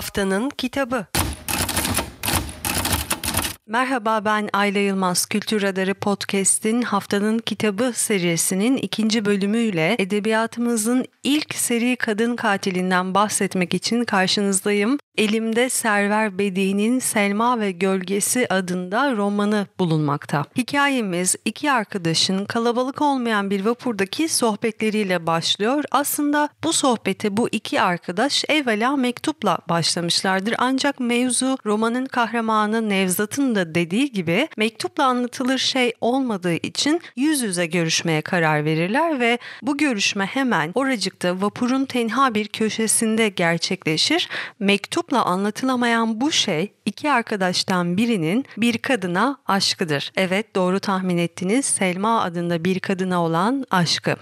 Haftanın Kitabı Merhaba ben Ayla Yılmaz. Kültür Radarı Podcast'in Haftanın Kitabı serisinin ikinci bölümüyle edebiyatımızın ilk seri kadın katilinden bahsetmek için karşınızdayım elimde Server Bedi'nin Selma ve Gölgesi adında romanı bulunmakta. Hikayemiz iki arkadaşın kalabalık olmayan bir vapurdaki sohbetleriyle başlıyor. Aslında bu sohbete bu iki arkadaş evvela mektupla başlamışlardır. Ancak mevzu romanın kahramanı Nevzat'ın da dediği gibi mektupla anlatılır şey olmadığı için yüz yüze görüşmeye karar verirler ve bu görüşme hemen oracıkta vapurun tenha bir köşesinde gerçekleşir. Mektup anlatmakla anlatılamayan bu şey iki arkadaştan birinin bir kadına aşkıdır. Evet doğru tahmin ettiniz Selma adında bir kadına olan aşkı.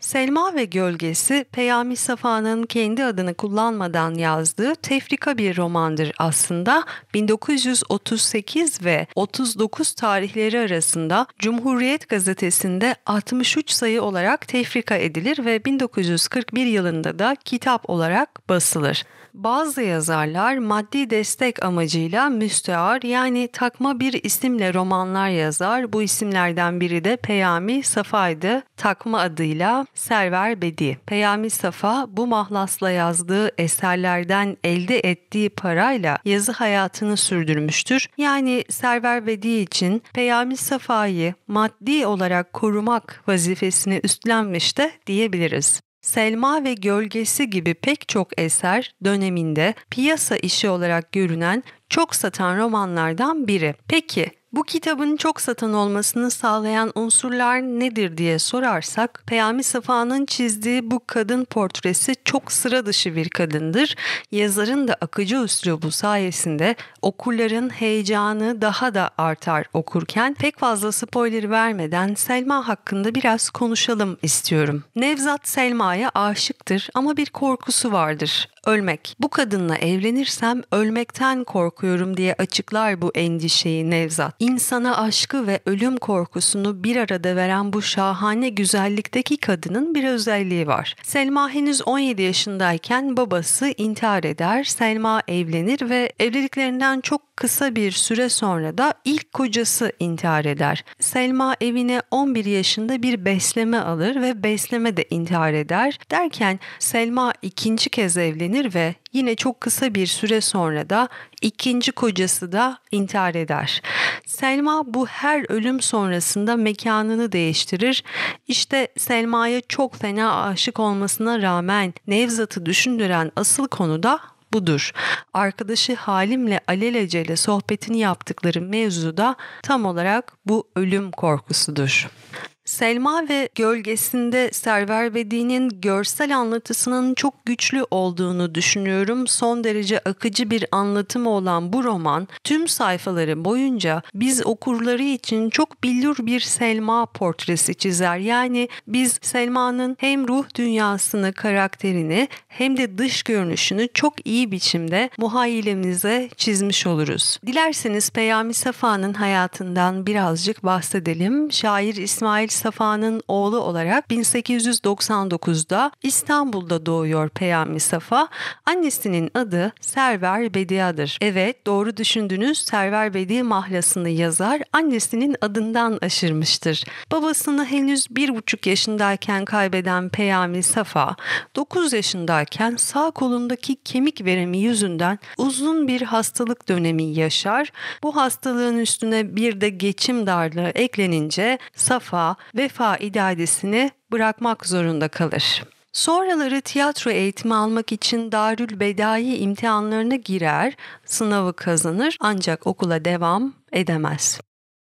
Selma ve Gölgesi Peyami Safa'nın kendi adını kullanmadan yazdığı tefrika bir romandır aslında. 1938 ve 39 tarihleri arasında Cumhuriyet gazetesinde 63 sayı olarak tefrika edilir ve 1941 yılında da kitap olarak basılır. Bazı yazarlar maddi destek amacıyla müstear yani takma bir isimle romanlar yazar. Bu isimlerden biri de Peyami Safa'ydı. Takma adıyla Server Bedi. Peyami Safa bu mahlasla yazdığı eserlerden elde ettiği parayla yazı hayatını sürdürmüştür. Yani Server Bedi için Peyami Safa'yı maddi olarak korumak vazifesini üstlenmiş de diyebiliriz. Selma ve Gölgesi gibi pek çok eser döneminde piyasa işi olarak görünen çok satan romanlardan biri. Peki bu kitabın çok satan olmasını sağlayan unsurlar nedir diye sorarsak Peyami Safa'nın çizdiği bu kadın portresi çok sıra dışı bir kadındır. Yazarın da akıcı üslubu sayesinde okurların heyecanı daha da artar okurken pek fazla spoiler vermeden Selma hakkında biraz konuşalım istiyorum. Nevzat Selma'ya aşıktır ama bir korkusu vardır ölmek. Bu kadınla evlenirsem ölmekten korkuyorum diye açıklar bu endişeyi Nevzat. İnsana aşkı ve ölüm korkusunu bir arada veren bu şahane güzellikteki kadının bir özelliği var. Selma henüz 17 yaşındayken babası intihar eder, Selma evlenir ve evliliklerinden çok kısa bir süre sonra da ilk kocası intihar eder. Selma evine 11 yaşında bir besleme alır ve besleme de intihar eder. Derken Selma ikinci kez evlenir evlenir ve yine çok kısa bir süre sonra da ikinci kocası da intihar eder. Selma bu her ölüm sonrasında mekanını değiştirir. İşte Selma'ya çok fena aşık olmasına rağmen Nevzat'ı düşündüren asıl konu da budur. Arkadaşı Halim'le alelacele sohbetini yaptıkları mevzu da tam olarak bu ölüm korkusudur. Selma ve gölgesinde Server Bedi'nin görsel anlatısının çok güçlü olduğunu düşünüyorum. Son derece akıcı bir anlatımı olan bu roman tüm sayfaları boyunca biz okurları için çok billur bir Selma portresi çizer. Yani biz Selma'nın hem ruh dünyasını, karakterini hem de dış görünüşünü çok iyi biçimde muhayyilemize çizmiş oluruz. Dilerseniz Peyami Safa'nın hayatından birazcık bahsedelim. Şair İsmail Safa'nın oğlu olarak 1899'da İstanbul'da doğuyor Peyami Safa. Annesinin adı Server Bedia'dır. Evet doğru düşündünüz Server Bedi mahlasını yazar annesinin adından aşırmıştır. Babasını henüz 1,5 yaşındayken kaybeden Peyami Safa 9 yaşındayken sağ kolundaki kemik veremi yüzünden uzun bir hastalık dönemi yaşar. Bu hastalığın üstüne bir de geçim darlığı eklenince Safa vefa idaresini bırakmak zorunda kalır. Sonraları tiyatro eğitimi almak için Darül Bedai imtihanlarına girer, sınavı kazanır ancak okula devam edemez.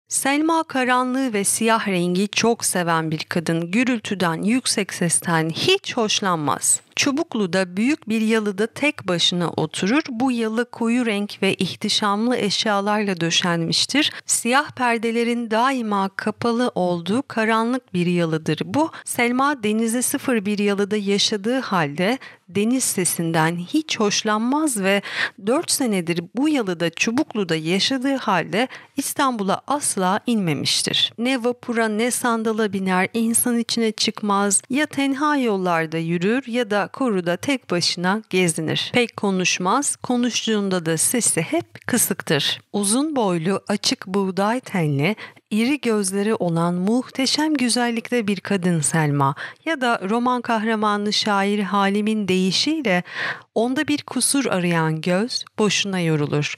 Selma karanlığı ve siyah rengi çok seven bir kadın gürültüden, yüksek sesten hiç hoşlanmaz. Çubuklu'da büyük bir yalıda tek başına oturur. Bu yalı koyu renk ve ihtişamlı eşyalarla döşenmiştir. Siyah perdelerin daima kapalı olduğu karanlık bir yalıdır bu. Selma denize sıfır bir yalıda yaşadığı halde deniz sesinden hiç hoşlanmaz ve 4 senedir bu yalıda Çubuklu'da yaşadığı halde İstanbul'a asla inmemiştir. Ne vapura ne sandala biner, insan içine çıkmaz, ya tenha yollarda yürür ya da kışta koruda tek başına gezinir. Pek konuşmaz, konuştuğunda da sesi hep kısıktır. Uzun boylu, açık buğday tenli, İri gözleri olan muhteşem güzellikte bir kadın Selma ya da roman kahramanlı şair Halim'in deyişiyle onda bir kusur arayan göz boşuna yorulur.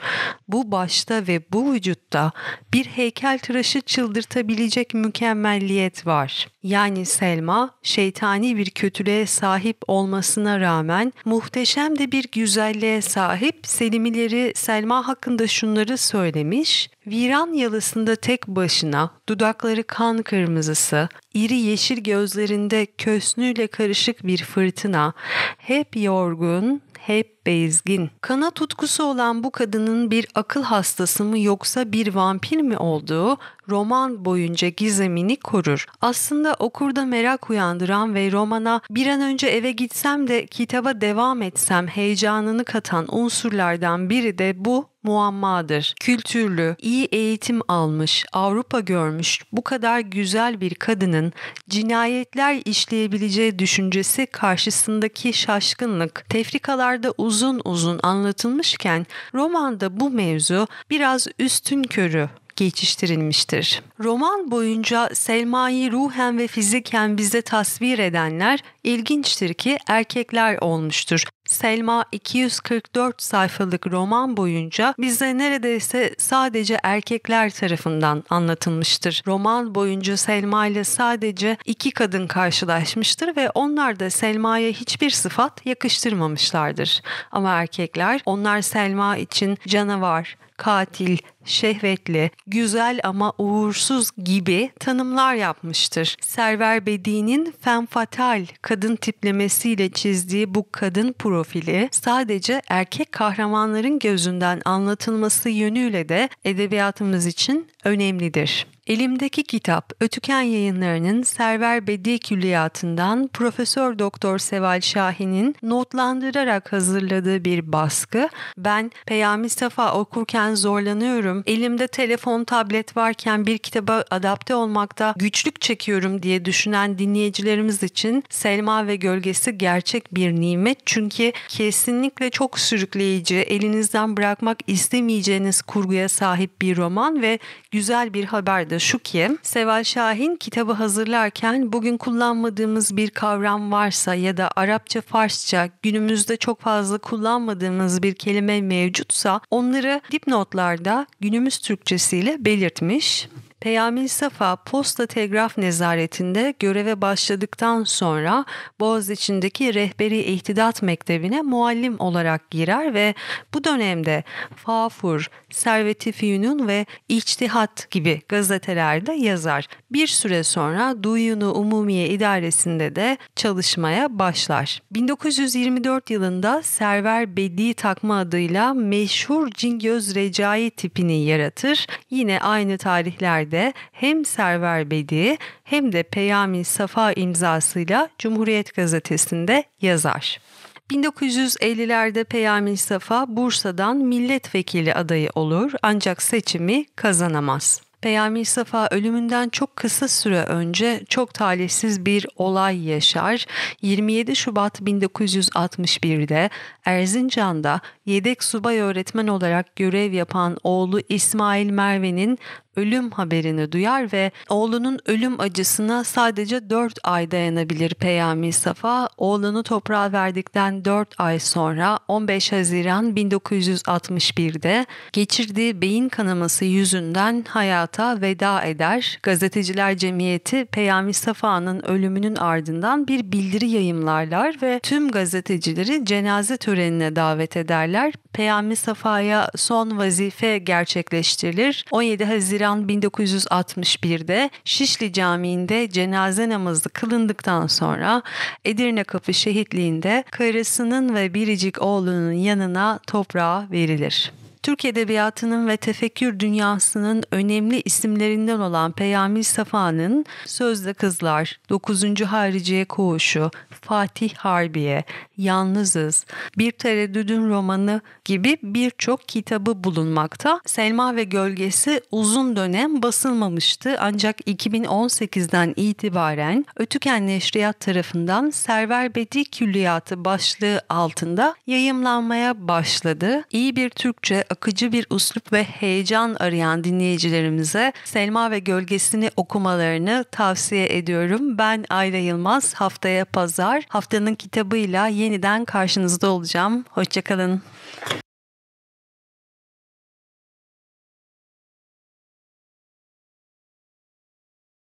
Bu başta ve bu vücutta bir heykel tıraşı çıldırtabilecek mükemmelliyet var. Yani Selma şeytani bir kötülüğe sahip olmasına rağmen muhteşem de bir güzelliğe sahip Selimileri Selma hakkında şunları söylemiş. Viran yalısında tek başına, dudakları kan kırmızısı, iri yeşil gözlerinde kösnüyle karışık bir fırtına, hep yorgun, hep bezgin. Kana tutkusu olan bu kadının bir akıl hastası mı yoksa bir vampir mi olduğu roman boyunca gizemini korur. Aslında okurda merak uyandıran ve romana bir an önce eve gitsem de kitaba devam etsem heyecanını katan unsurlardan biri de bu muammadır. Kültürlü, iyi eğitim almış, Avrupa görmüş bu kadar güzel bir kadının cinayetler işleyebileceği düşüncesi karşısındaki şaşkınlık tefrikalarda uzun uzun anlatılmışken romanda bu mevzu biraz üstün körü geçiştirilmiştir. Roman boyunca Selma'yı ruhen ve fiziken bize tasvir edenler ilginçtir ki erkekler olmuştur. Selma 244 sayfalık roman boyunca bize neredeyse sadece erkekler tarafından anlatılmıştır. Roman boyunca Selma ile sadece iki kadın karşılaşmıştır ve onlar da Selma'ya hiçbir sıfat yakıştırmamışlardır. Ama erkekler onlar Selma için canavar, katil, şehvetli, güzel ama uğursuz gibi tanımlar yapmıştır. Server Bedi'nin Femme Fatale kadın tiplemesiyle çizdiği bu kadın programı profili sadece erkek kahramanların gözünden anlatılması yönüyle de edebiyatımız için önemlidir. Elimdeki kitap Ötüken Yayınları'nın Server Bedi Külliyatı'ndan Profesör Doktor Seval Şahin'in notlandırarak hazırladığı bir baskı. Ben Peyami Safa okurken zorlanıyorum. Elimde telefon, tablet varken bir kitaba adapte olmakta güçlük çekiyorum diye düşünen dinleyicilerimiz için Selma ve Gölgesi gerçek bir nimet. Çünkü kesinlikle çok sürükleyici, elinizden bırakmak istemeyeceğiniz kurguya sahip bir roman ve güzel bir haberdi da şu ki Seval Şahin kitabı hazırlarken bugün kullanmadığımız bir kavram varsa ya da Arapça, Farsça günümüzde çok fazla kullanmadığımız bir kelime mevcutsa onları dipnotlarda günümüz Türkçesiyle belirtmiş. Peyami Safa posta telgraf nezaretinde göreve başladıktan sonra Boğaziçi'ndeki Rehberi İhtidat Mektebi'ne muallim olarak girer ve bu dönemde Fafur, Servet-i Fiyunun ve İçtihat gibi gazetelerde yazar. Bir süre sonra Duyunu Umumiye İdaresi'nde de çalışmaya başlar. 1924 yılında Server Bedi takma adıyla meşhur Cingöz Recai tipini yaratır. Yine aynı tarihlerde dönemde hem Server Bedi hem de Peyami Safa imzasıyla Cumhuriyet Gazetesi'nde yazar. 1950'lerde Peyami Safa Bursa'dan milletvekili adayı olur ancak seçimi kazanamaz. Peyami Safa ölümünden çok kısa süre önce çok talihsiz bir olay yaşar. 27 Şubat 1961'de Erzincan'da yedek subay öğretmen olarak görev yapan oğlu İsmail Merve'nin ölüm haberini duyar ve oğlunun ölüm acısına sadece 4 ay dayanabilir Peyami Safa. Oğlunu toprağa verdikten 4 ay sonra 15 Haziran 1961'de geçirdiği beyin kanaması yüzünden hayata veda eder. Gazeteciler Cemiyeti Peyami Safa'nın ölümünün ardından bir bildiri yayımlarlar ve tüm gazetecileri cenaze törenine davet ederler. Peyami Safa'ya son vazife gerçekleştirilir. 17 Haziran Haziran 1961'de Şişli Camii'nde cenaze namazı kılındıktan sonra Edirne Kapı şehitliğinde karısının ve biricik oğlunun yanına toprağa verilir. Türk Edebiyatı'nın ve tefekkür dünyasının önemli isimlerinden olan Peyami Safa'nın Sözde Kızlar, 9. Hariciye Koğuşu, Fatih Harbiye, Yalnızız, Bir Tereddüdün Romanı gibi birçok kitabı bulunmakta. Selma ve Gölgesi uzun dönem basılmamıştı ancak 2018'den itibaren Ötüken Neşriyat tarafından Server Bedi Külliyatı başlığı altında yayımlanmaya başladı. İyi bir Türkçe akıcı bir üslup ve heyecan arayan dinleyicilerimize Selma ve Gölgesini okumalarını tavsiye ediyorum. Ben Ayla Yılmaz. Haftaya pazar haftanın kitabıyla yeniden karşınızda olacağım. Hoşçakalın.